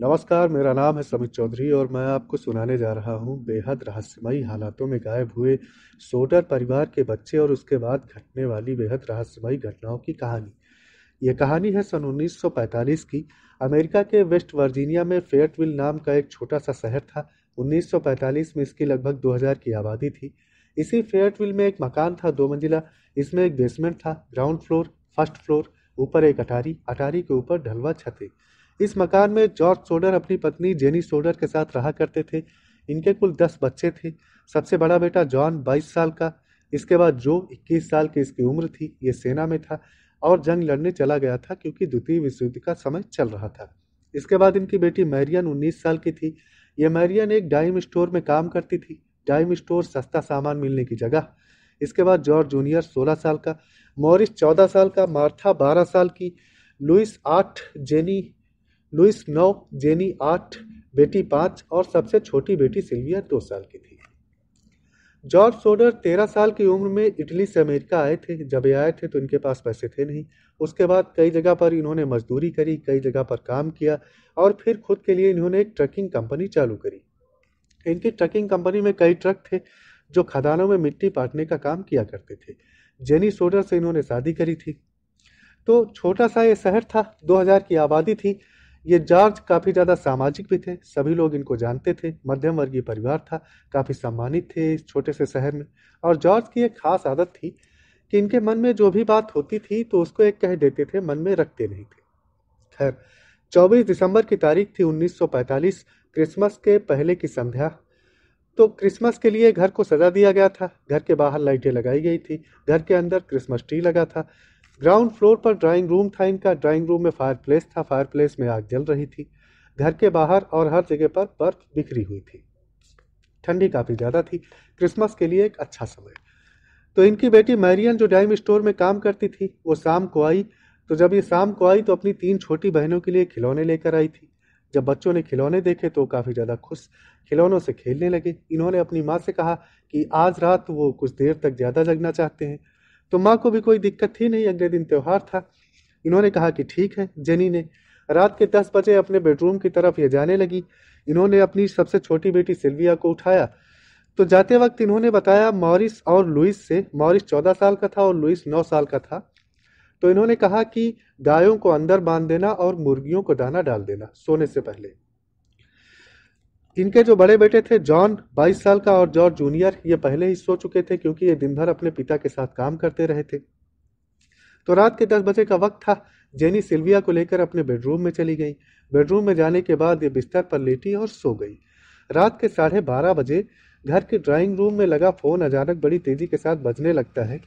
नमस्कार मेरा नाम है समित चौधरी और मैं आपको सुनाने जा रहा हूँ बेहद रहस्यमयी हालातों में गायब हुए सोटर परिवार के बच्चे और उसके बाद घटने वाली बेहद रहस्यमयी घटनाओं की कहानी ये कहानी है सन 1945 की अमेरिका के वेस्ट वर्जीनिया में फेयटविल नाम का एक छोटा सा शहर था 1945 में इसकी लगभग 2000 की आबादी थी इसी फेयरटविल में एक मकान था दो मंजिला इसमें एक बेसमेंट था ग्राउंड फ्लोर फर्स्ट फ्लोर ऊपर एक अटारी अटारी के ऊपर ढलवा छतें इस मकान में जॉर्ज सोडर अपनी पत्नी जेनी सोडर के साथ रहा करते थे इनके कुल दस बच्चे थे सबसे बड़ा बेटा जॉन बाईस साल का इसके बाद जो इक्कीस साल की इसकी उम्र थी ये सेना में था और जंग लड़ने चला गया था क्योंकि द्वितीय विश्व युद्ध का समय चल रहा था इसके बाद इनकी बेटी मैरियन उन्नीस साल की थी ये मैरियन एक डाइम स्टोर में काम करती थी डाइम स्टोर सस्ता सामान मिलने की जगह इसके बाद जॉर्ज जूनियर सोलह साल का मॉरिस चौदह साल का मार्था बारह साल की लुइस आठ जेनी लुइस नौ जेनी आठ बेटी पाँच और सबसे छोटी बेटी सिल्विया दो साल की थी जॉर्ज सोडर तेरह साल की उम्र में इटली से अमेरिका आए थे जब ये आए थे तो इनके पास पैसे थे नहीं उसके बाद कई जगह पर इन्होंने मजदूरी करी कई जगह पर काम किया और फिर खुद के लिए इन्होंने एक ट्रकिंग कंपनी चालू करी इनकी ट्रकिंग कंपनी में कई ट्रक थे जो खदानों में मिट्टी पाटने का काम किया करते थे जेनी सोडर से इन्होंने शादी करी थी तो छोटा सा ये शहर था 2000 की आबादी थी ये जॉर्ज काफ़ी ज़्यादा सामाजिक भी थे सभी लोग इनको जानते थे मध्यम वर्गीय परिवार था काफ़ी सम्मानित थे इस छोटे से शहर में और जॉर्ज की एक खास आदत थी कि इनके मन में जो भी बात होती थी तो उसको एक कह देते थे मन में रखते नहीं थे खैर 24 दिसंबर की तारीख थी 1945 क्रिसमस के पहले की संध्या तो क्रिसमस के लिए घर को सजा दिया गया था घर के बाहर लाइटें लगाई गई थी घर के अंदर क्रिसमस ट्री लगा था ग्राउंड फ्लोर पर ड्राइंग रूम था इनका ड्राइंग रूम में फायर प्लेस था फायर प्लेस में आग जल रही थी घर के बाहर और हर जगह पर बर्फ बिखरी हुई थी ठंडी काफ़ी ज़्यादा थी क्रिसमस के लिए एक अच्छा समय तो इनकी बेटी मैरियन जो डाइम स्टोर में काम करती थी वो शाम को आई तो जब ये शाम को आई तो अपनी तीन छोटी बहनों के लिए खिलौने लेकर आई थी जब बच्चों ने खिलौने देखे तो काफ़ी ज़्यादा खुश खिलौनों से खेलने लगे इन्होंने अपनी माँ से कहा कि आज रात वो कुछ देर तक ज़्यादा जगना चाहते हैं तो माँ को भी कोई दिक्कत थी नहीं अगले दिन त्यौहार था इन्होंने कहा कि ठीक है जेनी ने रात के दस बजे अपने बेडरूम की तरफ ये जाने लगी इन्होंने अपनी सबसे छोटी बेटी सिल्विया को उठाया तो जाते वक्त इन्होंने बताया मॉरिस और लुइस से मॉरिस चौदह साल का था और लुइस नौ साल का था तो इन्होंने कहा कि गायों को अंदर बांध देना और मुर्गियों को दाना डाल देना सोने से पहले इनके जो बड़े बेटे थे जॉन 22 साल का और जॉर्ज जूनियर ये पहले ही सो चुके थे क्योंकि ये दिन भर अपने पिता के साथ काम करते रहे थे तो रात के दस बजे का वक्त था जेनी सिल्विया को लेकर अपने बेडरूम में चली गई बेडरूम में जाने के बाद ये बिस्तर पर लेटी और सो गई रात के साढ़े बारह बजे घर के ड्राइंग रूम में लगा फ़ोन अचानक बड़ी तेज़ी के साथ बजने लगता है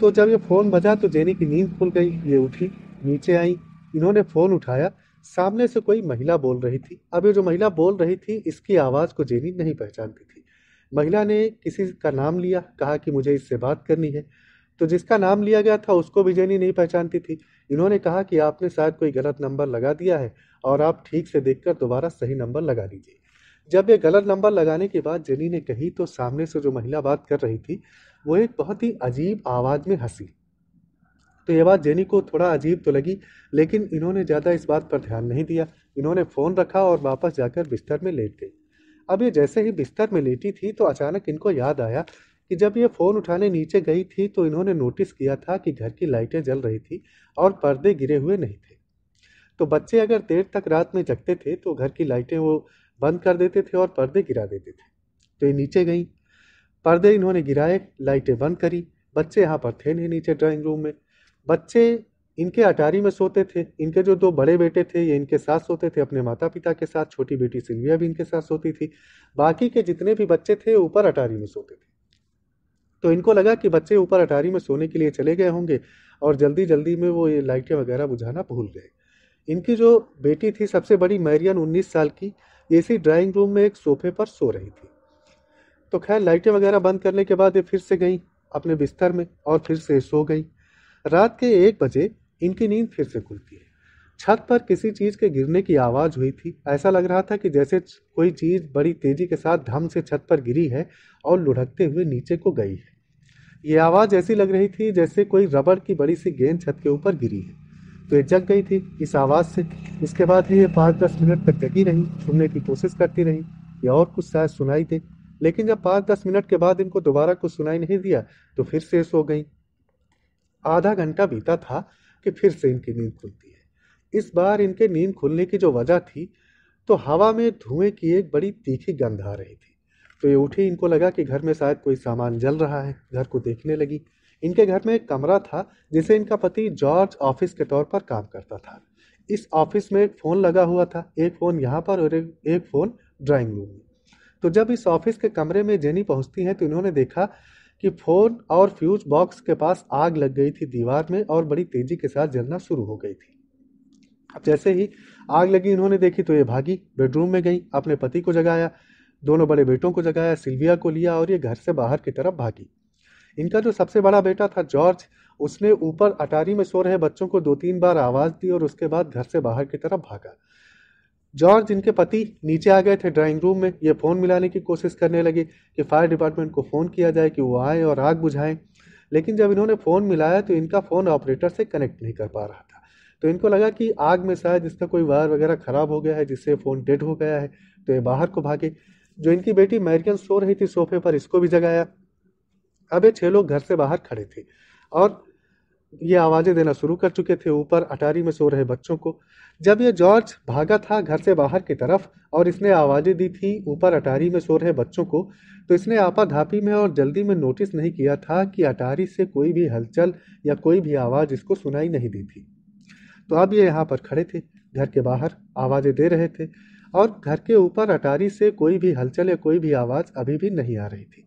तो जब ये फ़ोन बजा तो जेनी की नींद खुल गई ये उठी नीचे आई इन्होंने फ़ोन उठाया सामने से कोई महिला बोल रही थी अब ये जो महिला बोल रही थी इसकी आवाज़ को जेनी नहीं पहचानती थी महिला ने किसी का नाम लिया कहा कि मुझे इससे बात करनी है तो जिसका नाम लिया गया था उसको भी जेनी नहीं पहचानती थी इन्होंने कहा कि आपने शायद कोई गलत नंबर लगा दिया है और आप ठीक से देखकर दोबारा सही नंबर लगा दीजिए जब ये गलत नंबर लगाने के बाद जेनी ने कही तो सामने से जो महिला बात कर रही थी वो एक बहुत ही अजीब आवाज़ में हंसी तो यह बात जेनी को थोड़ा अजीब तो लगी लेकिन इन्होंने ज़्यादा इस बात पर ध्यान नहीं दिया इन्होंने फ़ोन रखा और वापस जाकर बिस्तर में लेट गई अब ये जैसे ही बिस्तर में लेटी थी तो अचानक इनको याद आया कि जब ये फ़ोन उठाने नीचे गई थी तो इन्होंने नोटिस किया था कि घर की लाइटें जल रही थी और पर्दे गिरे हुए नहीं थे तो बच्चे अगर देर तक रात में जगते थे तो घर की लाइटें वो बंद कर देते थे और पर्दे गिरा देते थे तो ये नीचे गई पर्दे इन्होंने गिराए लाइटें बंद करी बच्चे यहाँ पर थे नहीं नीचे ड्राइंग रूम में बच्चे इनके अटारी में सोते थे इनके जो दो बड़े बेटे थे ये इनके साथ सोते थे अपने माता पिता के साथ छोटी बेटी सिल्विया भी इनके साथ सोती थी बाकी के जितने भी बच्चे थे ऊपर अटारी में सोते थे तो इनको लगा कि बच्चे ऊपर अटारी में सोने के लिए चले गए होंगे और जल्दी जल्दी में वो ये लाइटें वगैरह बुझाना भूल गए इनकी जो बेटी थी सबसे बड़ी मैरियन उन्नीस साल की इसी ड्राइंग रूम में एक सोफे पर सो रही थी तो खैर लाइटें वगैरह बंद करने के बाद ये फिर से गई अपने बिस्तर में और फिर से सो गई रात के एक बजे इनकी नींद फिर से खुलती है छत पर किसी चीज़ के गिरने की आवाज़ हुई थी ऐसा लग रहा था कि जैसे कोई चीज़ बड़ी तेज़ी के साथ धम से छत पर गिरी है और लुढ़कते हुए नीचे को गई है ये आवाज़ ऐसी लग रही थी जैसे कोई रबड़ की बड़ी सी गेंद छत के ऊपर गिरी है तो ये जग गई थी इस आवाज़ से इसके बाद ही ये पाँच दस मिनट तक जगी रही सुनने की कोशिश करती रही ये और कुछ शायद सुनाई दे लेकिन जब पाँच दस मिनट के बाद इनको दोबारा कुछ सुनाई नहीं दिया तो फिर से सो गई आधा घंटा बीता था कि फिर से इनकी नींद खुलती है इस बार इनके नींद खुलने की जो वजह थी तो हवा में धुएं की एक बड़ी तीखी गंध आ रही थी तो ये उठी इनको लगा कि घर में शायद कोई सामान जल रहा है घर को देखने लगी इनके घर में एक कमरा था जिसे इनका पति जॉर्ज ऑफिस के तौर पर काम करता था इस ऑफिस में एक फ़ोन लगा हुआ था एक फ़ोन यहाँ पर और एक फ़ोन ड्राइंग रूम में तो जब इस ऑफिस के कमरे में जेनी पहुँचती हैं तो इन्होंने देखा कि फ़ोन और फ्यूज बॉक्स के पास आग लग गई थी दीवार में और बड़ी तेज़ी के साथ जलना शुरू हो गई थी अब जैसे ही आग लगी इन्होंने देखी तो ये भागी बेडरूम में गई अपने पति को जगाया दोनों बड़े बेटों को जगाया सिल्विया को लिया और ये घर से बाहर की तरफ भागी इनका जो सबसे बड़ा बेटा था जॉर्ज उसने ऊपर अटारी में सो रहे बच्चों को दो तीन बार आवाज़ दी और उसके बाद घर से बाहर की तरफ भागा जॉर्ज जिनके पति नीचे आ गए थे ड्राइंग रूम में ये फ़ोन मिलाने की कोशिश करने लगे कि फायर डिपार्टमेंट को फ़ोन किया जाए कि वो आए और आग बुझाएं लेकिन जब इन्होंने फ़ोन मिलाया तो इनका फ़ोन ऑपरेटर से कनेक्ट नहीं कर पा रहा था तो इनको लगा कि आग में शायद इसका कोई वायर वगैरह ख़राब हो गया है जिससे फ़ोन डेड हो गया है तो ये बाहर को भागे जो इनकी बेटी अमेरिकन सो रही थी सोफे पर इसको भी जगाया अब ये छः लोग घर से बाहर खड़े थे और ये आवाज़ें देना शुरू कर चुके थे ऊपर अटारी में सो रहे बच्चों को जब ये जॉर्ज भागा था घर से बाहर की तरफ और इसने आवाज़ें दी थी ऊपर अटारी में सो रहे बच्चों को तो इसने आपाधापी में और जल्दी में नोटिस नहीं किया था कि अटारी से कोई भी हलचल या कोई भी आवाज़ इसको सुनाई नहीं दी थी तो अब ये यहाँ पर खड़े थे घर के बाहर आवाज़ें दे रहे थे और घर के ऊपर अटारी से कोई भी हलचल या कोई भी आवाज़ अभी भी नहीं आ रही थी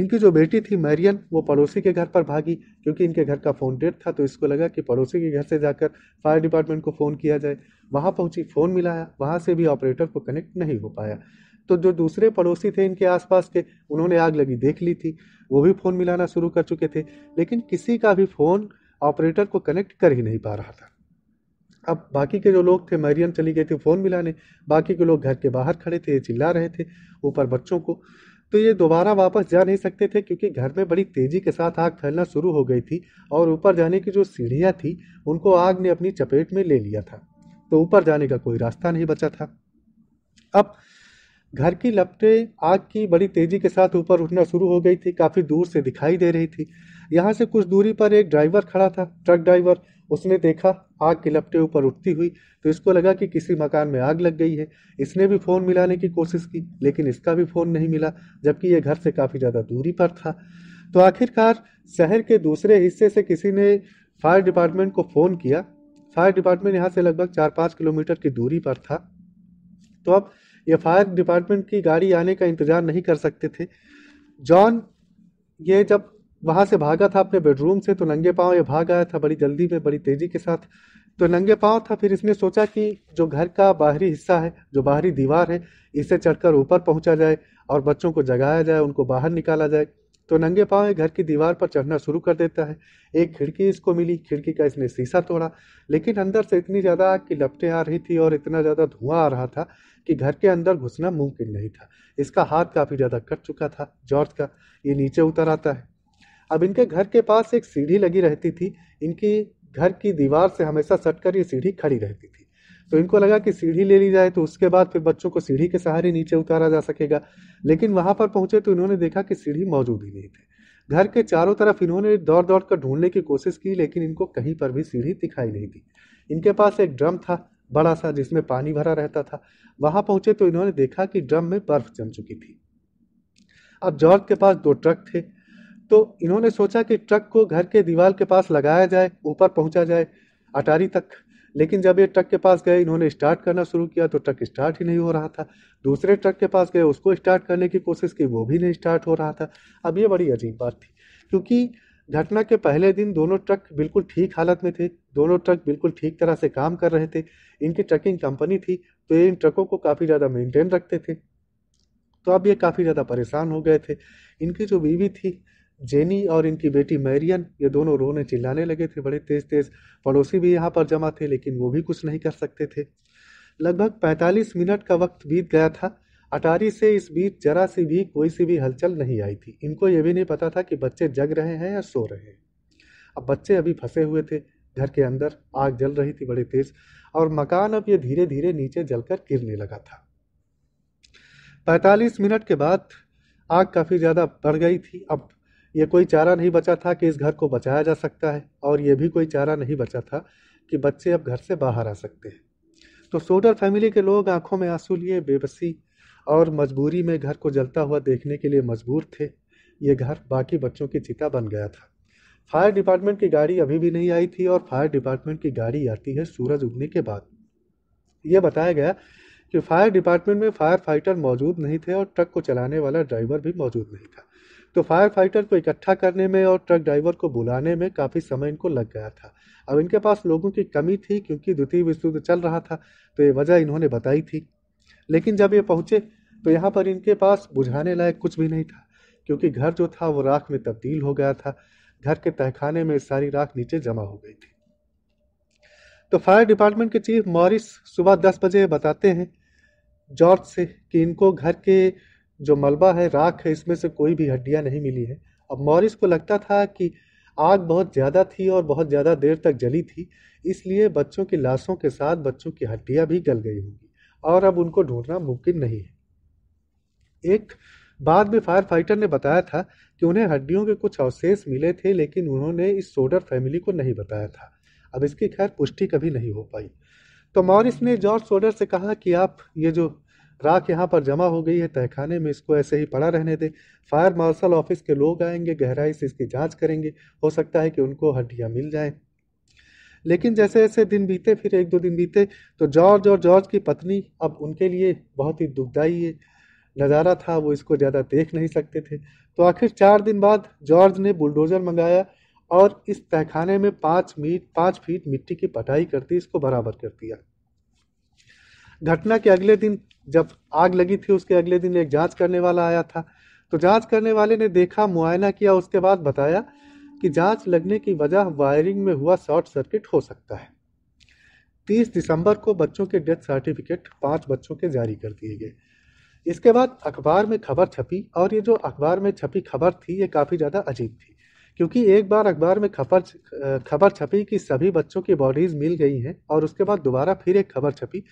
इनकी जो बेटी थी मैरियन वो पड़ोसी के घर पर भागी क्योंकि इनके घर का फ़ोन डेड था तो इसको लगा कि पड़ोसी के घर से जाकर फायर डिपार्टमेंट को फ़ोन किया जाए वहाँ पहुँची फ़ोन मिलाया वहाँ से भी ऑपरेटर को कनेक्ट नहीं हो पाया तो जो दूसरे पड़ोसी थे इनके आसपास के उन्होंने आग लगी देख ली थी वो भी फ़ोन मिलाना शुरू कर चुके थे लेकिन किसी का भी फ़ोन ऑपरेटर को कनेक्ट कर ही नहीं पा रहा था अब बाकी के जो लोग थे मैरियम चली गई थी फ़ोन मिलाने बाकी के लोग घर के बाहर खड़े थे चिल्ला रहे थे ऊपर बच्चों को तो ये दोबारा वापस जा नहीं सकते थे क्योंकि घर में बड़ी तेज़ी के साथ आग फैलना शुरू हो गई थी और ऊपर जाने की जो सीढ़ियाँ थी उनको आग ने अपनी चपेट में ले लिया था तो ऊपर जाने का कोई रास्ता नहीं बचा था अब घर की लपटें आग की बड़ी तेज़ी के साथ ऊपर उठना शुरू हो गई थी काफ़ी दूर से दिखाई दे रही थी यहाँ से कुछ दूरी पर एक ड्राइवर खड़ा था ट्रक ड्राइवर उसने देखा आग के लपटे ऊपर उठती हुई तो इसको लगा कि किसी मकान में आग लग गई है इसने भी फ़ोन मिलाने की कोशिश की लेकिन इसका भी फ़ोन नहीं मिला जबकि यह घर से काफ़ी ज़्यादा दूरी पर था तो आखिरकार शहर के दूसरे हिस्से से किसी ने फायर डिपार्टमेंट को फ़ोन किया फायर डिपार्टमेंट यहाँ से लगभग चार पाँच किलोमीटर की दूरी पर था तो अब यह फायर डिपार्टमेंट की गाड़ी आने का इंतज़ार नहीं कर सकते थे जॉन ये जब वहाँ से भागा था अपने बेडरूम से तो नंगे पाँव ये भाग आया था बड़ी जल्दी में बड़ी तेज़ी के साथ तो नंगे पाँव था फिर इसने सोचा कि जो घर का बाहरी हिस्सा है जो बाहरी दीवार है इसे चढ़कर ऊपर पहुँचा जाए और बच्चों को जगाया जाए उनको बाहर निकाला जाए तो नंगे पाँव घर की दीवार पर चढ़ना शुरू कर देता है एक खिड़की इसको मिली खिड़की का इसने शीशा तोड़ा लेकिन अंदर से इतनी ज़्यादा आग की लपटें आ रही थी और इतना ज़्यादा धुआं आ रहा था कि घर के अंदर घुसना मुमकिन नहीं था इसका हाथ काफ़ी ज़्यादा कट चुका था जॉर्ज का ये नीचे उतर आता है अब इनके घर के पास एक सीढ़ी लगी रहती थी इनकी घर की दीवार से हमेशा सटकर ये सीढ़ी खड़ी रहती थी तो इनको लगा कि सीढ़ी ले ली जाए तो उसके बाद फिर बच्चों को सीढ़ी के सहारे नीचे उतारा जा सकेगा लेकिन वहाँ पर पहुँचे तो इन्होंने देखा कि सीढ़ी मौजूद ही नहीं थी घर के चारों तरफ इन्होंने दौड़ दौड़ कर ढूंढने की कोशिश की लेकिन इनको कहीं पर भी सीढ़ी दिखाई नहीं दी इनके पास एक ड्रम था बड़ा सा जिसमें पानी भरा रहता था वहाँ पहुँचे तो इन्होंने देखा कि ड्रम में बर्फ जम चुकी थी अब जॉर्ज के पास दो ट्रक थे तो इन्होंने सोचा कि ट्रक को घर के दीवार के पास लगाया जाए ऊपर पहुंचा जाए अटारी तक लेकिन जब ये ट्रक के पास गए इन्होंने स्टार्ट करना शुरू किया तो ट्रक स्टार्ट ही नहीं हो रहा था दूसरे ट्रक के पास गए उसको स्टार्ट करने की कोशिश की वो भी नहीं स्टार्ट हो रहा था अब ये बड़ी अजीब बात थी क्योंकि घटना के पहले दिन दोनों ट्रक बिल्कुल ठीक हालत में थे दोनों ट्रक बिल्कुल ठीक तरह से काम कर रहे थे इनकी ट्रकिंग कंपनी थी तो ये इन ट्रकों को काफ़ी ज़्यादा मेंटेन रखते थे तो अब ये काफ़ी ज़्यादा परेशान हो गए थे इनकी जो बीवी थी जेनी और इनकी बेटी मैरियन ये दोनों रोने चिल्लाने लगे थे बड़े तेज तेज पड़ोसी भी यहाँ पर जमा थे लेकिन वो भी कुछ नहीं कर सकते थे लगभग 45 मिनट का वक्त बीत गया था अटारी से इस बीच जरा सी भी कोई सी भी हलचल नहीं आई थी इनको ये भी नहीं पता था कि बच्चे जग रहे हैं या सो रहे हैं अब बच्चे अभी फंसे हुए थे घर के अंदर आग जल रही थी बड़े तेज और मकान अब ये धीरे धीरे नीचे जलकर गिरने लगा था 45 मिनट के बाद आग काफ़ी ज़्यादा बढ़ गई थी अब ये कोई चारा नहीं बचा था कि इस घर को बचाया जा सकता है और ये भी कोई चारा नहीं बचा था कि बच्चे अब घर से बाहर आ सकते हैं तो सोडर फैमिली के लोग आंखों में आंसू लिए बेबसी और मजबूरी में घर को जलता हुआ देखने के लिए मजबूर थे ये घर बाकी बच्चों की चिता बन गया था फायर डिपार्टमेंट की गाड़ी अभी भी नहीं आई थी और फायर डिपार्टमेंट की गाड़ी आती है सूरज उगने के बाद ये बताया गया कि फायर डिपार्टमेंट में फायर फाइटर मौजूद नहीं थे और ट्रक को चलाने वाला ड्राइवर भी मौजूद नहीं था तो फायर फाइटर को इकट्ठा करने में और ट्रक ड्राइवर को बुलाने में काफ़ी समय इनको लग गया था अब इनके पास लोगों की कमी थी क्योंकि द्वितीय विश्व युद्ध चल रहा था तो ये वजह इन्होंने बताई थी लेकिन जब ये पहुँचे तो यहाँ पर इनके पास बुझाने लायक कुछ भी नहीं था क्योंकि घर जो था वो राख में तब्दील हो गया था घर के तहखाने में सारी राख नीचे जमा हो गई थी तो फायर डिपार्टमेंट के चीफ मॉरिस सुबह दस बजे बताते हैं जॉर्ज से कि इनको घर के जो मलबा है राख है इसमें से कोई भी हड्डियाँ नहीं मिली है अब मॉरिस को लगता था कि आग बहुत ज़्यादा थी और बहुत ज़्यादा देर तक जली थी इसलिए बच्चों की लाशों के साथ बच्चों की हड्डियाँ भी गल गई होंगी और अब उनको ढूंढना मुमकिन नहीं है एक बाद में फायर फाइटर ने बताया था कि उन्हें हड्डियों के कुछ अवशेष मिले थे लेकिन उन्होंने इस सोडर फैमिली को नहीं बताया था अब इसकी खैर पुष्टि कभी नहीं हो पाई तो मॉरिस ने जॉर्ज सोडर से कहा कि आप ये जो राख यहाँ पर जमा हो गई है तहखाने में इसको ऐसे ही पड़ा रहने दें फायर मार्शल ऑफिस के लोग आएंगे गहराई से इसकी जांच करेंगे हो सकता है कि उनको हड्डियाँ मिल जाएं लेकिन जैसे जैसे दिन बीते फिर एक दो दिन बीते तो जॉर्ज और जॉर्ज की पत्नी अब उनके लिए बहुत ही दुखदाई नज़ारा था वो इसको ज़्यादा देख नहीं सकते थे तो आखिर चार दिन बाद जॉर्ज ने बुलडोज़र मंगाया और इस तहखाने में पाँच मीट पाँच फीट मिट्टी की पटाई करती इसको बराबर कर दिया घटना के अगले दिन जब आग लगी थी उसके अगले दिन एक जांच करने वाला आया था तो जांच करने वाले ने देखा मुआयना किया उसके बाद बताया कि जांच लगने की वजह वायरिंग में हुआ शॉर्ट सर्किट हो सकता है 30 दिसंबर को बच्चों के डेथ सर्टिफिकेट पांच बच्चों के जारी कर दिए गए इसके बाद अखबार में खबर छपी और ये जो अखबार में छपी खबर थी ये काफ़ी ज़्यादा अजीब थी क्योंकि एक बार अखबार में खबर खबर छपी कि सभी बच्चों की बॉडीज़ मिल गई हैं और उसके बाद दोबारा फिर एक खबर छपी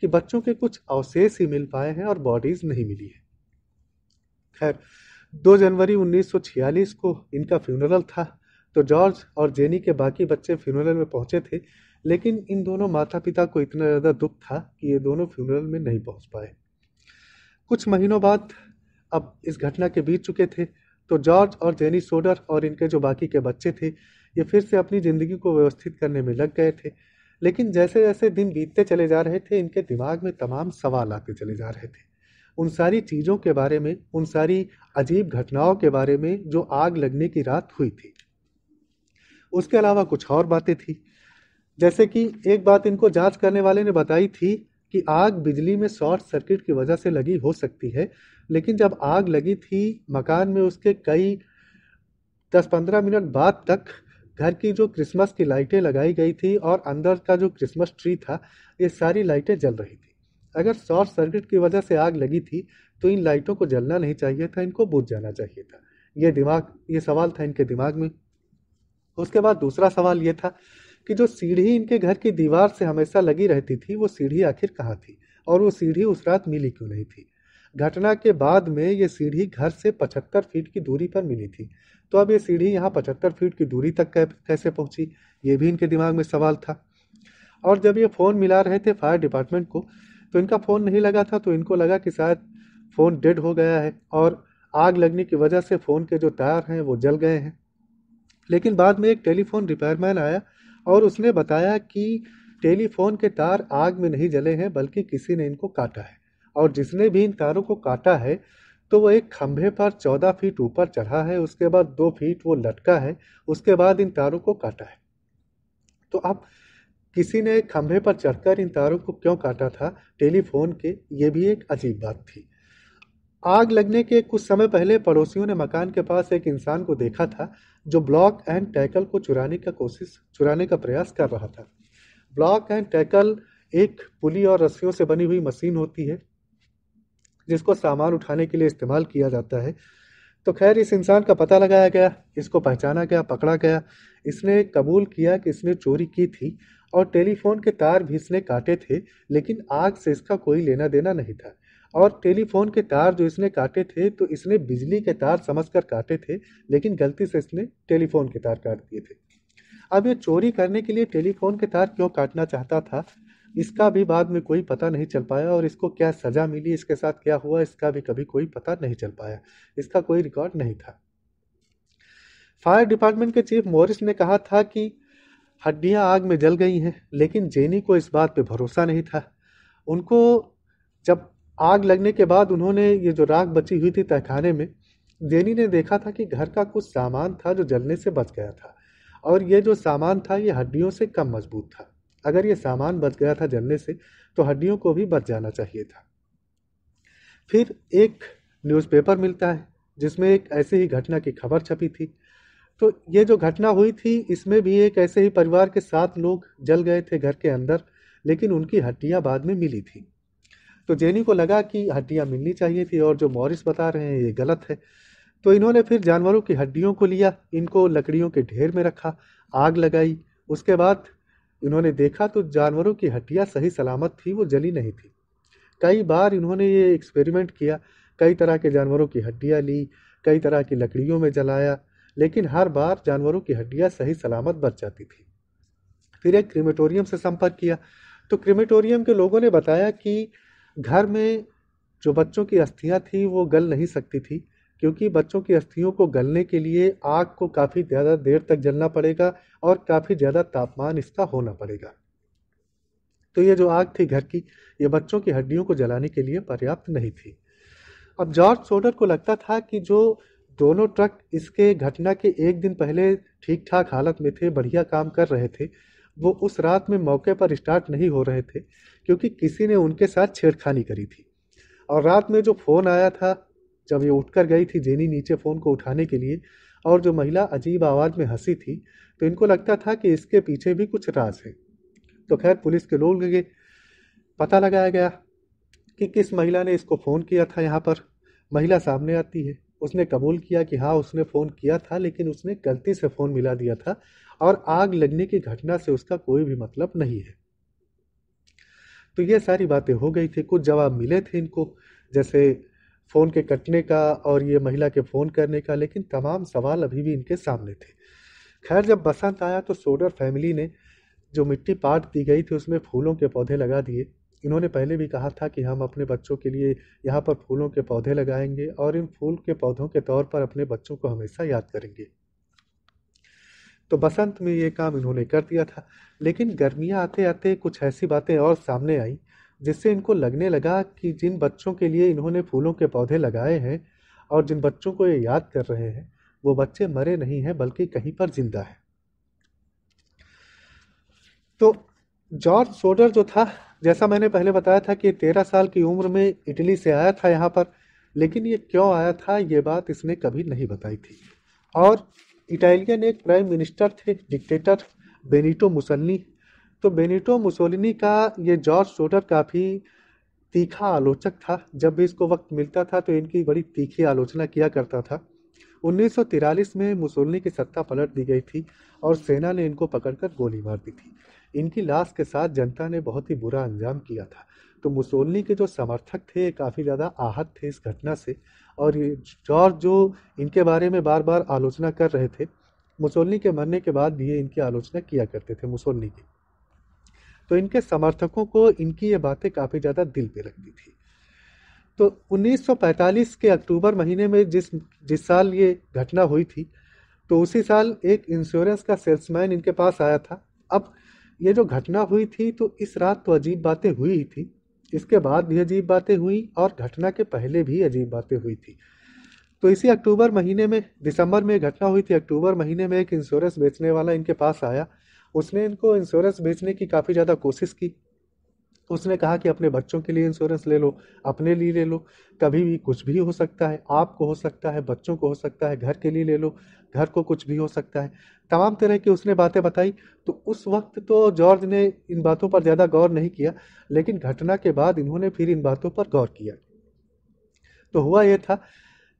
कि बच्चों के कुछ अवशेष ही मिल पाए हैं और बॉडीज नहीं मिली है खैर 2 जनवरी 1946 को इनका फ्यूनरल था तो जॉर्ज और जेनी के बाकी बच्चे फ्यूनरल में पहुंचे थे लेकिन इन दोनों माता पिता को इतना ज़्यादा दुख था कि ये दोनों फ्यूनरल में नहीं पहुंच पाए कुछ महीनों बाद अब इस घटना के बीत चुके थे तो जॉर्ज और जेनी सोडर और इनके जो बाकी के बच्चे थे ये फिर से अपनी ज़िंदगी को व्यवस्थित करने में लग गए थे लेकिन जैसे जैसे दिन बीतते चले जा रहे थे इनके दिमाग में तमाम सवाल आते चले जा रहे थे उन सारी चीज़ों के बारे में उन सारी अजीब घटनाओं के बारे में जो आग लगने की रात हुई थी उसके अलावा कुछ और बातें थी जैसे कि एक बात इनको जांच करने वाले ने बताई थी कि आग बिजली में शॉर्ट सर्किट की वजह से लगी हो सकती है लेकिन जब आग लगी थी मकान में उसके कई दस पंद्रह मिनट बाद तक घर की जो क्रिसमस की लाइटें लगाई गई थी और अंदर का जो क्रिसमस ट्री था ये सारी लाइटें जल रही थी अगर शॉर्ट सर्किट की वजह से आग लगी थी तो इन लाइटों को जलना नहीं चाहिए था इनको बुझ जाना चाहिए था ये दिमाग ये सवाल था इनके दिमाग में उसके बाद दूसरा सवाल ये था कि जो सीढ़ी इनके घर की दीवार से हमेशा लगी रहती थी वो सीढ़ी आखिर कहाँ थी और वो सीढ़ी उस रात मिली क्यों नहीं थी घटना के बाद में ये सीढ़ी घर से पचहत्तर फीट की दूरी पर मिली थी तो अब ये सीढ़ी यहाँ पचहत्तर फीट की दूरी तक कैसे पहुँची ये भी इनके दिमाग में सवाल था और जब ये फ़ोन मिला रहे थे फायर डिपार्टमेंट को तो इनका फ़ोन नहीं लगा था तो इनको लगा कि शायद फ़ोन डेड हो गया है और आग लगने की वजह से फ़ोन के जो टायर हैं वो जल गए हैं लेकिन बाद में एक टेलीफोन रिपेयरमैन आया और उसने बताया कि टेलीफोन के तार आग में नहीं जले हैं बल्कि किसी ने इनको काटा है और जिसने भी इन तारों को काटा है तो वो एक खंभे पर चौदह फीट ऊपर चढ़ा है उसके बाद दो फीट वो लटका है उसके बाद इन तारों को काटा है तो अब किसी ने खंभे पर चढ़कर इन तारों को क्यों काटा था टेलीफोन के ये भी एक अजीब बात थी आग लगने के कुछ समय पहले पड़ोसियों ने मकान के पास एक इंसान को देखा था जो ब्लॉक एंड टैकल को चुराने का कोशिश चुराने का प्रयास कर रहा था ब्लॉक एंड टैकल एक पुली और रस्सियों से बनी हुई मशीन होती है जिसको सामान उठाने के लिए इस्तेमाल किया जाता है तो खैर इस इंसान का पता लगाया गया इसको पहचाना गया पकड़ा गया इसने कबूल किया कि इसने चोरी की थी और टेलीफोन के तार भी इसने काटे थे लेकिन आग से इसका कोई लेना देना नहीं था और टेलीफोन के तार जो इसने काटे थे तो इसने बिजली के तार समझकर काटे थे लेकिन गलती से इसने टेलीफोन के तार काट दिए थे अब ये चोरी करने के लिए टेलीफोन के तार क्यों काटना चाहता था इसका भी बाद में कोई पता नहीं चल पाया और इसको क्या सज़ा मिली इसके साथ क्या हुआ इसका भी कभी कोई पता नहीं चल पाया इसका कोई रिकॉर्ड नहीं था फायर डिपार्टमेंट के चीफ मोरिस ने कहा था कि हड्डियां आग में जल गई हैं लेकिन जेनी को इस बात पे भरोसा नहीं था उनको जब आग लगने के बाद उन्होंने ये जो राख बची हुई थी तहखाने में जेनी ने देखा था कि घर का कुछ सामान था जो जलने से बच गया था और ये जो सामान था ये हड्डियों से कम मजबूत था अगर ये सामान बच गया था जलने से तो हड्डियों को भी बच जाना चाहिए था फिर एक न्यूज़पेपर मिलता है जिसमें एक ऐसे ही घटना की खबर छपी थी तो ये जो घटना हुई थी इसमें भी एक ऐसे ही परिवार के सात लोग जल गए थे घर के अंदर लेकिन उनकी हड्डियाँ बाद में मिली थी तो जेनी को लगा कि हड्डियाँ मिलनी चाहिए थी और जो मॉरिस बता रहे हैं ये गलत है तो इन्होंने फिर जानवरों की हड्डियों को लिया इनको लकड़ियों के ढेर में रखा आग लगाई उसके बाद इन्होंने देखा तो जानवरों की हड्डियाँ सही सलामत थी वो जली नहीं थी कई बार इन्होंने ये एक्सपेरिमेंट किया कई तरह के जानवरों की हड्डियाँ ली कई तरह की लकड़ियों में जलाया लेकिन हर बार जानवरों की हड्डियाँ सही सलामत बच जाती थी फिर एक क्रीमेटोरियम से संपर्क किया तो क्रीमेटोरियम के लोगों ने बताया कि घर में जो बच्चों की अस्थियाँ थी वो गल नहीं सकती थी क्योंकि बच्चों की अस्थियों को गलने के लिए आग को काफ़ी ज़्यादा देर तक जलना पड़ेगा और काफ़ी ज़्यादा तापमान इसका होना पड़ेगा तो ये जो आग थी घर की ये बच्चों की हड्डियों को जलाने के लिए पर्याप्त नहीं थी अब जॉर्ज सोडर को लगता था कि जो दोनों ट्रक इसके घटना के एक दिन पहले ठीक ठाक हालत में थे बढ़िया काम कर रहे थे वो उस रात में मौके पर स्टार्ट नहीं हो रहे थे क्योंकि किसी ने उनके साथ छेड़खानी करी थी और रात में जो फ़ोन आया था जब ये उठकर गई थी जेनी नीचे फ़ोन को उठाने के लिए और जो महिला अजीब आवाज़ में हंसी थी तो इनको लगता था कि इसके पीछे भी कुछ राज है तो खैर पुलिस के लोग लगे पता लगाया गया कि किस महिला ने इसको फ़ोन किया था यहाँ पर महिला सामने आती है उसने कबूल किया कि हाँ उसने फ़ोन किया था लेकिन उसने गलती से फ़ोन मिला दिया था और आग लगने की घटना से उसका कोई भी मतलब नहीं है तो ये सारी बातें हो गई थी कुछ जवाब मिले थे इनको जैसे फ़ोन के कटने का और ये महिला के फ़ोन करने का लेकिन तमाम सवाल अभी भी इनके सामने थे खैर जब बसंत आया तो सोडर फैमिली ने जो मिट्टी पाट दी गई थी उसमें फूलों के पौधे लगा दिए इन्होंने पहले भी कहा था कि हम अपने बच्चों के लिए यहाँ पर फूलों के पौधे लगाएंगे और इन फूल के पौधों के तौर पर अपने बच्चों को हमेशा याद करेंगे तो बसंत में ये काम इन्होंने कर दिया था लेकिन गर्मियाँ आते आते कुछ ऐसी बातें और सामने आई जिससे इनको लगने लगा कि जिन बच्चों के लिए इन्होंने फूलों के पौधे लगाए हैं और जिन बच्चों को ये याद कर रहे हैं वो बच्चे मरे नहीं हैं बल्कि कहीं पर जिंदा है तो जॉर्ज सोडर जो था जैसा मैंने पहले बताया था कि तेरह साल की उम्र में इटली से आया था यहाँ पर लेकिन ये क्यों आया था ये बात इसने कभी नहीं बताई थी और इटालियन एक प्राइम मिनिस्टर थे डिक्टेटर बेनिटो मुसलनी तो बेनिटो मुसोलिनी का ये जॉर्ज शोटर काफ़ी तीखा आलोचक था जब भी इसको वक्त मिलता था तो इनकी बड़ी तीखी आलोचना किया करता था 1943 में मुसोलिनी की सत्ता पलट दी गई थी और सेना ने इनको पकड़कर गोली मार दी थी इनकी लाश के साथ जनता ने बहुत ही बुरा अंजाम किया था तो मुसोलिनी के जो समर्थक थे काफ़ी ज़्यादा आहत थे इस घटना से और ये जॉर्ज जो इनके बारे में बार बार आलोचना कर रहे थे मुसोलिनी के मरने के बाद भी ये इनकी आलोचना किया करते थे मुसोलिनी की तो इनके समर्थकों को इनकी ये बातें काफ़ी ज़्यादा दिल पे लगती थी तो 1945 के अक्टूबर महीने में जिस जिस साल ये घटना हुई थी तो उसी साल एक इंश्योरेंस का सेल्समैन इनके पास आया था अब ये जो घटना हुई थी तो इस रात तो अजीब बातें हुई ही थी इसके बाद भी अजीब बातें हुई और घटना के पहले भी अजीब बातें हुई थी तो इसी अक्टूबर महीने में दिसंबर में घटना हुई थी अक्टूबर महीने में एक इंश्योरेंस बेचने वाला इनके पास आया उसने इनको इंश्योरेंस बेचने की काफ़ी ज़्यादा कोशिश की उसने कहा कि अपने बच्चों के लिए इंश्योरेंस ले लो अपने लिए ले लो कभी भी कुछ भी हो सकता है आपको हो सकता है बच्चों को हो सकता है घर के लिए ले लो घर को कुछ भी हो सकता है तमाम तरह की उसने बातें बताई तो उस वक्त तो जॉर्ज ने इन बातों पर ज़्यादा गौर नहीं किया लेकिन घटना के बाद इन्होंने फिर इन बातों पर गौर किया तो हुआ यह था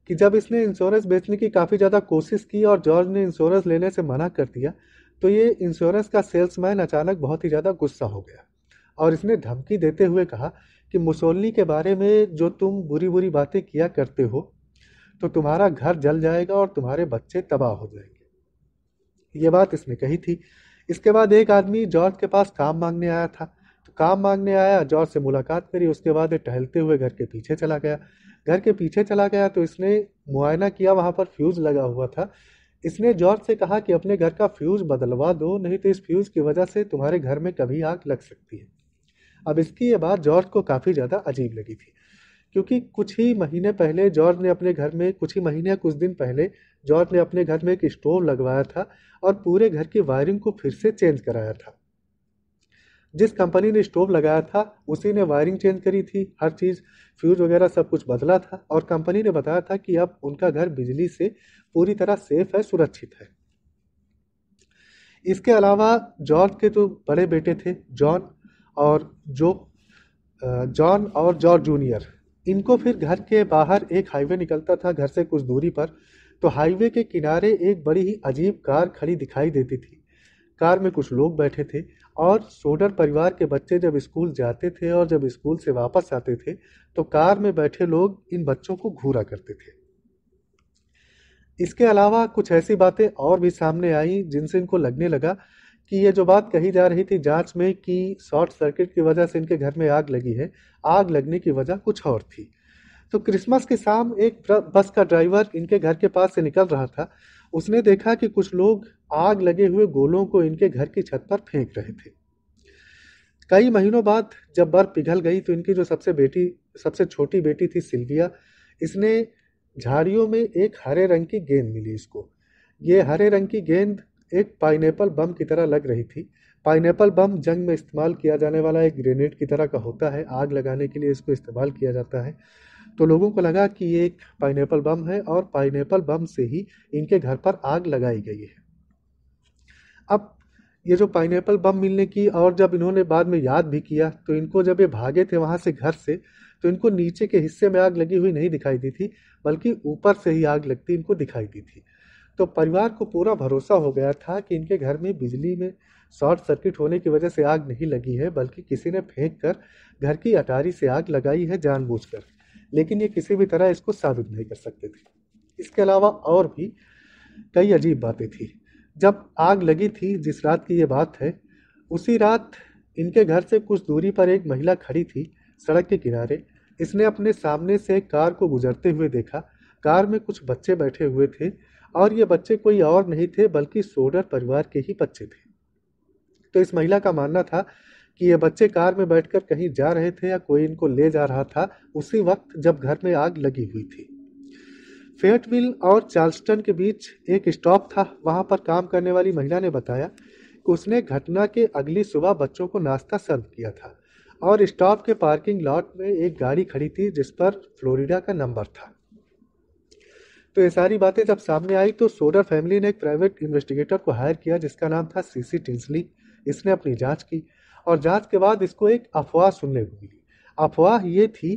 कि जब इसने इंश्योरेंस बेचने की काफ़ी ज़्यादा कोशिश की और जॉर्ज ने इंश्योरेंस लेने से मना कर दिया तो ये इंश्योरेंस का सेल्समैन अचानक बहुत ही ज़्यादा गुस्सा हो गया और इसने धमकी देते हुए कहा कि मुसोलनी के बारे में जो तुम बुरी बुरी बातें किया करते हो तो तुम्हारा घर जल जाएगा और तुम्हारे बच्चे तबाह हो जाएंगे ये बात इसने कही थी इसके बाद एक आदमी जॉर्ज के पास काम मांगने आया था तो काम मांगने आया जॉर्ज से मुलाकात करी उसके बाद टहलते हुए घर के पीछे चला गया घर के पीछे चला गया तो इसने मुआयना किया वहाँ पर फ्यूज़ लगा हुआ था इसने जॉर्ज से कहा कि अपने घर का फ्यूज़ बदलवा दो नहीं तो इस फ्यूज़ की वजह से तुम्हारे घर में कभी आग लग सकती है अब इसकी ये बात जॉर्ज को काफ़ी ज़्यादा अजीब लगी थी क्योंकि कुछ ही महीने पहले जॉर्ज ने अपने घर में कुछ ही महीने या कुछ दिन पहले जॉर्ज ने अपने घर में एक स्टोव लगवाया था और पूरे घर की वायरिंग को फिर से चेंज कराया था जिस कंपनी ने स्टोव लगाया था उसी ने वायरिंग चेंज करी थी हर चीज़ फ्यूज़ वगैरह सब कुछ बदला था और कंपनी ने बताया था कि अब उनका घर बिजली से पूरी तरह सेफ है सुरक्षित है इसके अलावा जॉर्ज के जो तो बड़े बेटे थे जॉन और जो जॉन और जॉर्ज जूनियर इनको फिर घर के बाहर एक हाईवे निकलता था घर से कुछ दूरी पर तो हाईवे के किनारे एक बड़ी ही अजीब कार खड़ी दिखाई देती थी कार में कुछ लोग बैठे थे और सोडर परिवार के बच्चे जब स्कूल जाते थे और जब स्कूल से वापस आते थे तो कार में बैठे लोग इन बच्चों को घूरा करते थे इसके अलावा कुछ ऐसी बातें और भी सामने आई जिनसे इनको लगने लगा कि ये जो बात कही जा रही थी जांच में कि शॉर्ट सर्किट की वजह से इनके घर में आग लगी है आग लगने की वजह कुछ और थी तो क्रिसमस के शाम एक बस का ड्राइवर इनके घर के पास से निकल रहा था उसने देखा कि कुछ लोग आग लगे हुए गोलों को इनके घर की छत पर फेंक रहे थे कई महीनों बाद जब बर्फ पिघल गई तो इनकी जो सबसे बेटी सबसे छोटी बेटी थी सिल्विया इसने झाड़ियों में एक हरे रंग की गेंद मिली इसको ये हरे रंग की गेंद एक पाइनएप्पल बम की तरह लग रही थी पाइनएप्पल बम जंग में इस्तेमाल किया जाने वाला एक ग्रेनेड की तरह का होता है आग लगाने के लिए इसको इस्तेमाल किया जाता है तो लोगों को लगा कि ये एक पाइनएपल बम है और पाइनएपल बम से ही इनके घर पर आग लगाई गई है अब ये जो पाइनएपल बम मिलने की और जब इन्होंने बाद में याद भी किया तो इनको जब ये भागे थे वहाँ से घर से तो इनको नीचे के हिस्से में आग लगी हुई नहीं दिखाई दी थी बल्कि ऊपर से ही आग लगती इनको दिखाई दी थी तो परिवार को पूरा भरोसा हो गया था कि इनके घर में बिजली में शॉर्ट सर्किट होने की वजह से आग नहीं लगी है बल्कि किसी ने फेंक कर घर की अटारी से आग लगाई है जानबूझकर लेकिन ये किसी भी तरह इसको साबित नहीं कर सकते थे इसके अलावा और भी कई अजीब बातें थी जब आग लगी थी जिस रात की ये बात है उसी रात इनके घर से कुछ दूरी पर एक महिला खड़ी थी सड़क के किनारे इसने अपने सामने से कार को गुजरते हुए देखा कार में कुछ बच्चे बैठे हुए थे और ये बच्चे कोई और नहीं थे बल्कि सोडर परिवार के ही बच्चे थे तो इस महिला का मानना था कि ये बच्चे कार में बैठकर कहीं जा रहे थे या कोई इनको ले जा रहा था उसी वक्त जब घर में आग लगी हुई थी फेटविल और चार्ल्सटन के बीच एक स्टॉप था वहाँ पर काम करने वाली महिला ने बताया कि उसने घटना के अगली सुबह बच्चों को नाश्ता सर्व किया था और स्टॉप के पार्किंग लॉट में एक गाड़ी खड़ी थी जिस पर फ्लोरिडा का नंबर था तो ये सारी बातें जब सामने आई तो सोडर फैमिली ने एक प्राइवेट इन्वेस्टिगेटर को हायर किया जिसका नाम था सीसी टिंसली इसने अपनी जांच की और जांच के बाद इसको एक अफवाह सुनने को मिली अफवाह ये थी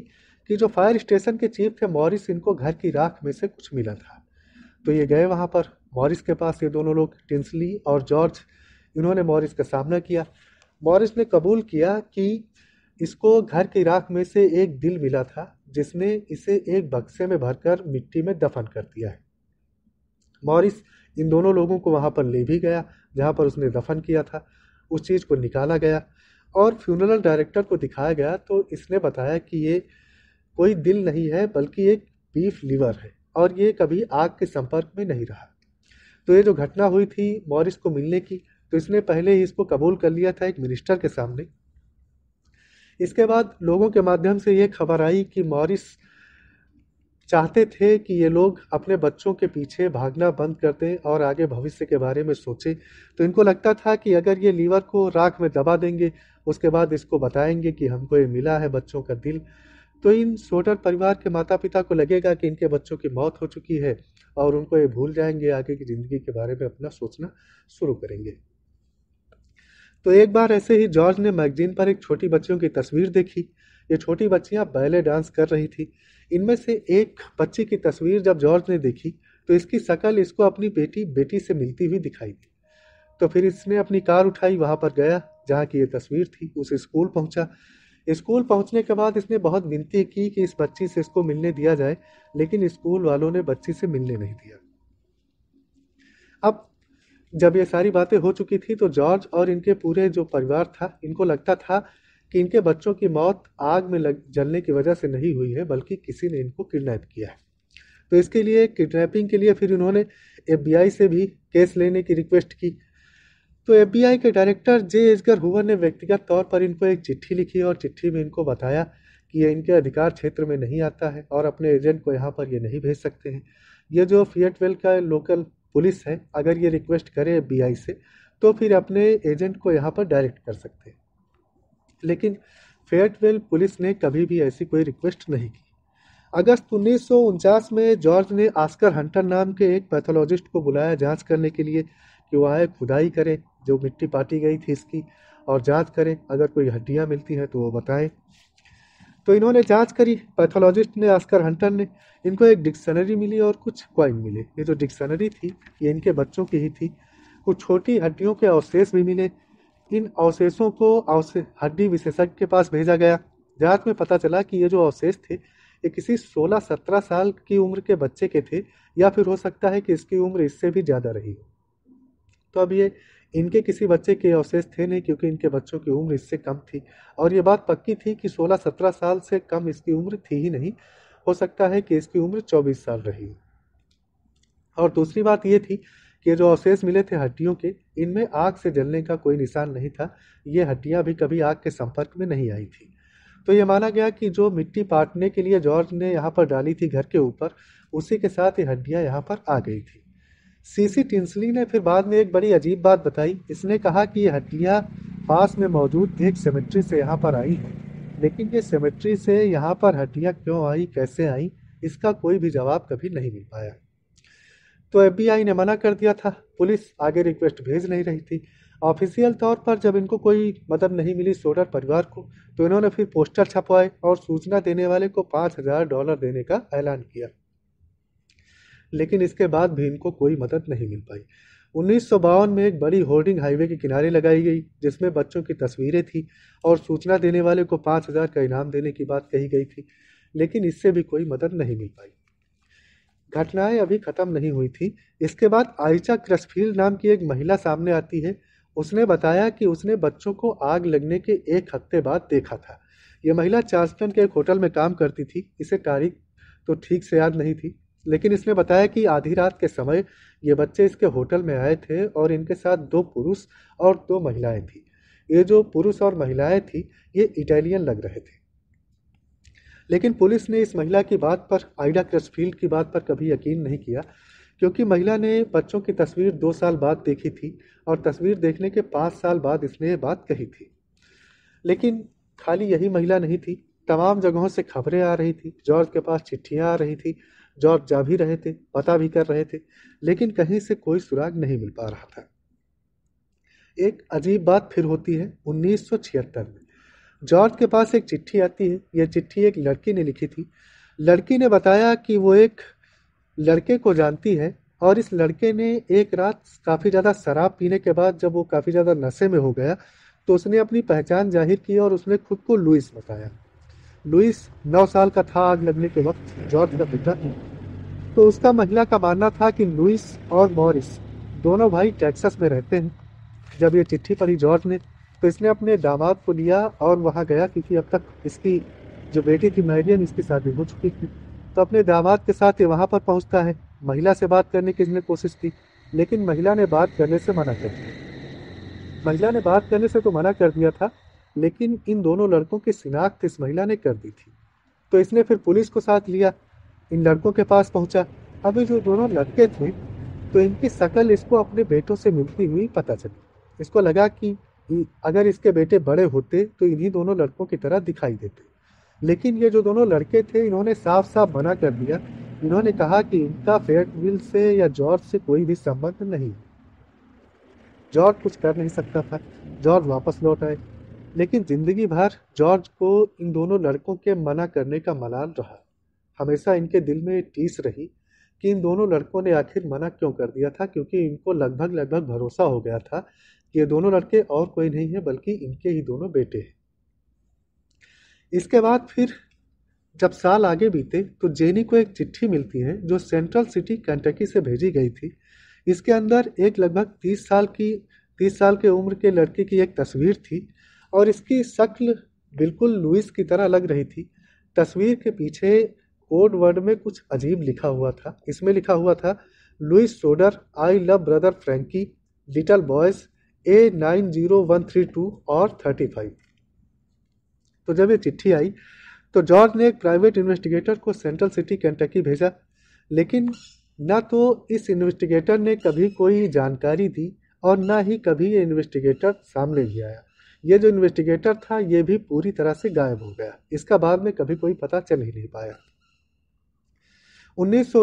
कि जो फायर स्टेशन के चीफ थे मॉरिस इनको घर की राख में से कुछ मिला था तो ये गए वहाँ पर मॉरिस के पास ये दोनों लोग टिंसली और जॉर्ज इन्होंने मॉरिस का सामना किया मॉरिस ने कबूल किया कि इसको घर की राख में से एक दिल मिला था जिसने इसे एक बक्से में भरकर मिट्टी में दफन कर दिया है मॉरिस इन दोनों लोगों को वहाँ पर ले भी गया जहाँ पर उसने दफन किया था उस चीज़ को निकाला गया और फ्यूनरल डायरेक्टर को दिखाया गया तो इसने बताया कि ये कोई दिल नहीं है बल्कि एक बीफ लीवर है और ये कभी आग के संपर्क में नहीं रहा तो ये जो घटना हुई थी मॉरिस को मिलने की तो इसने पहले ही इसको कबूल कर लिया था एक मिनिस्टर के सामने इसके बाद लोगों के माध्यम से ये खबर आई कि मॉरिस चाहते थे कि ये लोग अपने बच्चों के पीछे भागना बंद कर दें और आगे भविष्य के बारे में सोचें तो इनको लगता था कि अगर ये लीवर को राख में दबा देंगे उसके बाद इसको बताएंगे कि हमको ये मिला है बच्चों का दिल तो इन सोटर परिवार के माता पिता को लगेगा कि इनके बच्चों की मौत हो चुकी है और उनको ये भूल जाएंगे आगे की ज़िंदगी के बारे में अपना सोचना शुरू करेंगे तो एक बार ऐसे ही जॉर्ज ने मैगजीन पर एक छोटी बच्चियों की तस्वीर देखी ये छोटी बच्चियाँ बैले डांस कर रही थी इनमें से एक बच्ची की तस्वीर जब जॉर्ज ने देखी तो इसकी शक्ल इसको अपनी बेटी बेटी से मिलती हुई दिखाई दी तो फिर इसने अपनी कार उठाई वहाँ पर गया जहाँ की ये तस्वीर थी उस स्कूल पहुँचा स्कूल पहुँचने के बाद इसने बहुत विनती की कि इस बच्ची से इसको मिलने दिया जाए लेकिन स्कूल वालों ने बच्ची से मिलने नहीं दिया अब जब ये सारी बातें हो चुकी थी तो जॉर्ज और इनके पूरे जो परिवार था इनको लगता था कि इनके बच्चों की मौत आग में लग जलने की वजह से नहीं हुई है बल्कि किसी ने इनको किडनैप किया है तो इसके लिए किडनैपिंग के लिए फिर इन्होंने एफबीआई से भी केस लेने की रिक्वेस्ट की तो एफबीआई के डायरेक्टर जे एजगर हुवर ने व्यक्तिगत तौर पर इनको एक चिट्ठी लिखी और चिट्ठी में इनको बताया कि ये इनके अधिकार क्षेत्र में नहीं आता है और अपने एजेंट को यहाँ पर ये नहीं भेज सकते हैं ये जो फियटवेल का लोकल पुलिस है अगर ये रिक्वेस्ट करे एफ से तो फिर अपने एजेंट को यहाँ पर डायरेक्ट कर सकते हैं लेकिन फेयरटवेल पुलिस ने कभी भी ऐसी कोई रिक्वेस्ट नहीं की अगस्त उन्नीस में जॉर्ज ने आस्कर हंटर नाम के एक पैथोलॉजिस्ट को बुलाया जांच करने के लिए कि वह आए खुदाई करे जो मिट्टी पाटी गई थी इसकी और जांच करें अगर कोई हड्डियां मिलती हैं तो वो बताएं तो इन्होंने जांच करी पैथोलॉजिस्ट ने आस्कर हंटर ने इनको एक डिक्शनरी मिली और कुछ क्वाइन मिले ये जो डिक्शनरी थी ये इनके बच्चों की ही थी कुछ छोटी हड्डियों के अवशेष भी मिले इन अवशेषों को अवशेष हड्डी विशेषज्ञ के पास भेजा गया जांच में पता चला कि ये जो अवशेष थे ये किसी 16-17 साल की उम्र के बच्चे के थे या फिर हो सकता है कि इसकी उम्र इससे भी ज़्यादा रही हो तो अब ये इनके किसी बच्चे के अवशेष थे नहीं क्योंकि इनके बच्चों की उम्र इससे कम थी और ये बात पक्की थी कि 16-17 साल से कम इसकी उम्र थी ही नहीं हो सकता है कि इसकी उम्र 24 साल रही और दूसरी बात ये थी के जो अवशेष मिले थे हड्डियों के इनमें आग से जलने का कोई निशान नहीं था ये हड्डियाँ भी कभी आग के संपर्क में नहीं आई थी तो ये माना गया कि जो मिट्टी पाटने के लिए जॉर्ज ने यहाँ पर डाली थी घर के ऊपर उसी के साथ ये हड्डियाँ यहाँ पर आ गई थी सीसी टिंसली ने फिर बाद में एक बड़ी अजीब बात बताई इसने कहा कि ये हड्डियाँ पास में मौजूद एक सेमेट्री से यहाँ पर आई हैं लेकिन ये सेमेट्री से यहाँ पर हड्डियाँ क्यों आई कैसे आई इसका कोई भी जवाब कभी नहीं मिल पाया तो एफबीआई ने मना कर दिया था पुलिस आगे रिक्वेस्ट भेज नहीं रही थी ऑफिशियल तौर पर जब इनको कोई मदद नहीं मिली सोडर परिवार को तो इन्होंने फिर पोस्टर छपवाए और सूचना देने वाले को पाँच हजार डॉलर देने का ऐलान किया लेकिन इसके बाद भी इनको कोई मदद नहीं मिल पाई उन्नीस में एक बड़ी होर्डिंग हाईवे के किनारे लगाई गई जिसमें बच्चों की तस्वीरें थी और सूचना देने वाले को पाँच हजार का इनाम देने की बात कही गई थी लेकिन इससे भी कोई मदद नहीं मिल पाई घटनाएं अभी खत्म नहीं हुई थी इसके बाद आयचा क्रसफील्ड नाम की एक महिला सामने आती है उसने बताया कि उसने बच्चों को आग लगने के एक हफ्ते बाद देखा था यह महिला चार्स्टन के एक होटल में काम करती थी इसे तारीख तो ठीक से याद नहीं थी लेकिन इसने बताया कि आधी रात के समय ये बच्चे इसके होटल में आए थे और इनके साथ दो पुरुष और दो महिलाएं थी ये जो पुरुष और महिलाएं थी ये इटालियन लग रहे थे लेकिन पुलिस ने इस महिला की बात पर आइडा क्रसफील्ड की बात पर कभी यकीन नहीं किया क्योंकि महिला ने बच्चों की तस्वीर दो साल बाद देखी थी और तस्वीर देखने के पाँच साल बाद इसने ये बात कही थी लेकिन खाली यही महिला नहीं थी तमाम जगहों से खबरें आ रही थी जॉर्ज के पास चिट्ठियाँ आ रही थी जॉर्ज जा भी रहे थे पता भी कर रहे थे लेकिन कहीं से कोई सुराग नहीं मिल पा रहा था एक अजीब बात फिर होती है उन्नीस में जॉर्ज के पास एक चिट्ठी आती है यह चिट्ठी एक लड़की ने लिखी थी लड़की ने बताया कि वो एक लड़के को जानती है और इस लड़के ने एक रात काफ़ी ज़्यादा शराब पीने के बाद जब वो काफ़ी ज़्यादा नशे में हो गया तो उसने अपनी पहचान जाहिर की और उसने खुद को लुइस बताया लुइस नौ साल का था आग लगने के वक्त जॉर्ज का पिता तो उसका महिला का मानना था कि लुइस और मॉरिस दोनों भाई टेक्सास में रहते हैं जब ये चिट्ठी पढ़ी जॉर्ज ने तो इसने अपने दामाद को लिया और वहाँ गया क्योंकि अब तक इसकी जो बेटी थी मैरियन इसकी शादी हो चुकी थी तो अपने दामाद के साथ ये वहाँ पर पहुँचता है महिला से बात करने की इसने कोशिश की लेकिन महिला ने बात करने से मना कर दिया महिला ने बात करने से तो मना कर दिया था लेकिन इन दोनों लड़कों की शिनाख्त इस महिला ने कर दी थी तो इसने फिर पुलिस को साथ लिया इन लड़कों के पास पहुंचा अभी जो दोनों लड़के थे तो इनकी शक्ल इसको अपने बेटों से मिलती हुई पता चली इसको लगा कि अगर इसके बेटे बड़े होते तो इन्हीं दोनों लड़कों की तरह दिखाई देते लेकिन ये जो दोनों लड़के थे इन्होंने साफ साफ मना कर दिया इन्होंने कहा कि इनका फेयरविल से या जॉर्ज से कोई भी संबंध नहीं जॉर्ज कुछ कर नहीं सकता था जॉर्ज वापस लौट आए लेकिन जिंदगी भर जॉर्ज को इन दोनों लड़कों के मना करने का मलाल रहा हमेशा इनके दिल में टीस रही कि इन दोनों लड़कों ने आखिर मना क्यों कर दिया था क्योंकि इनको लगभग लगभग भरोसा हो गया था ये दोनों लड़के और कोई नहीं है बल्कि इनके ही दोनों बेटे हैं इसके बाद फिर जब साल आगे बीते तो जेनी को एक चिट्ठी मिलती है जो सेंट्रल सिटी कैंटकी से भेजी गई थी इसके अंदर एक लगभग तीस साल की तीस साल के उम्र के लड़के की एक तस्वीर थी और इसकी शक्ल बिल्कुल लुइस की तरह लग रही थी तस्वीर के पीछे कोड वर्ड में कुछ अजीब लिखा हुआ था इसमें लिखा हुआ था Louis Sodder I love brother Frankie little boys A nine zero one three two और थर्टी फाइव तो जब ये चिट्ठी आई तो जॉर्ज ने एक प्राइवेट इन्वेस्टिगेटर को सेंट्रल सिटी कैंटकी भेजा लेकिन ना तो इस इन्वेस्टिगेटर ने कभी कोई जानकारी दी और ना ही कभी ये इन्वेस्टिगेटर सामने भी आया ये जो इन्वेस्टिगेटर था ये भी पूरी तरह से गायब हो गया इसका बाद में कभी कोई पता चल ही नहीं पाया उन्नीस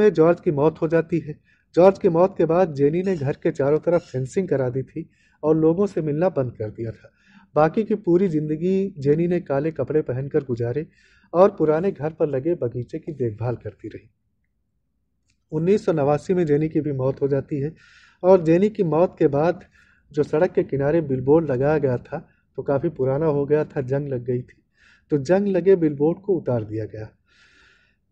में जॉर्ज की मौत हो जाती है जॉर्ज की मौत के बाद जेनी ने घर के चारों तरफ फेंसिंग करा दी थी और लोगों से मिलना बंद कर दिया था बाकी की पूरी ज़िंदगी जेनी ने काले कपड़े पहनकर गुजारे और पुराने घर पर लगे बगीचे की देखभाल करती रही उन्नीस में जेनी की भी मौत हो जाती है और जेनी की मौत के बाद जो सड़क के किनारे बिलबोर्ड लगाया गया था तो काफ़ी पुराना हो गया था जंग लग गई थी तो जंग लगे बिलबोर्ड को उतार दिया गया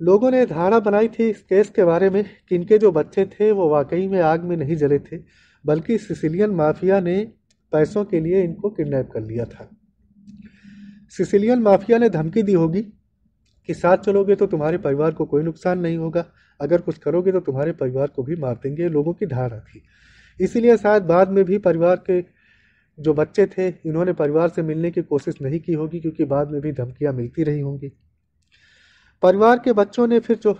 लोगों ने धारणा बनाई थी इस केस के बारे में कि इनके जो बच्चे थे वो वाकई में आग में नहीं जले थे बल्कि सिसिलियन माफिया ने पैसों के लिए इनको किडनैप कर लिया था सिसिलियन माफिया ने धमकी दी होगी कि साथ चलोगे तो तुम्हारे परिवार को कोई नुकसान नहीं होगा अगर कुछ करोगे तो तुम्हारे परिवार को भी मार देंगे लोगों की धारणा थी इसीलिए शायद बाद में भी परिवार के जो बच्चे थे इन्होंने परिवार से मिलने की कोशिश नहीं की होगी क्योंकि बाद में भी धमकियाँ मिलती रही होंगी परिवार के बच्चों ने फिर जो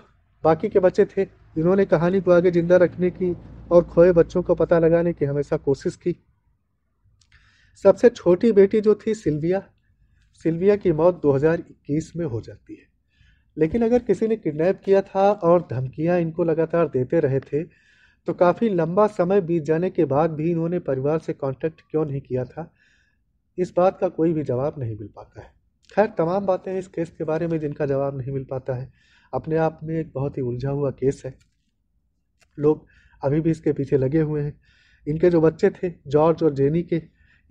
बाकी के बच्चे थे इन्होंने कहानी को आगे जिंदा रखने की और खोए बच्चों को पता लगाने की हमेशा कोशिश की सबसे छोटी बेटी जो थी सिल्विया सिल्विया की मौत 2021 में हो जाती है लेकिन अगर किसी ने किडनैप किया था और धमकियां इनको लगातार देते रहे थे तो काफ़ी लंबा समय बीत जाने के बाद भी इन्होंने परिवार से कांटेक्ट क्यों नहीं किया था इस बात का कोई भी जवाब नहीं मिल पाता है खैर तमाम बातें इस केस के बारे में जिनका जवाब नहीं मिल पाता है अपने आप में एक बहुत ही उलझा हुआ केस है लोग अभी भी इसके पीछे लगे हुए हैं इनके जो बच्चे थे जॉर्ज और जेनी के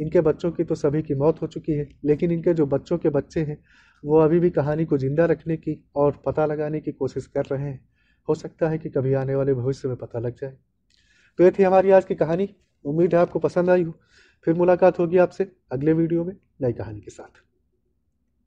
इनके बच्चों की तो सभी की मौत हो चुकी है लेकिन इनके जो बच्चों के बच्चे हैं वो अभी भी कहानी को जिंदा रखने की और पता लगाने की कोशिश कर रहे हैं हो सकता है कि कभी आने वाले भविष्य में पता लग जाए तो ये थी हमारी आज की कहानी उम्मीद है आपको पसंद आई हो फिर मुलाकात होगी आपसे अगले वीडियो में नई कहानी के साथ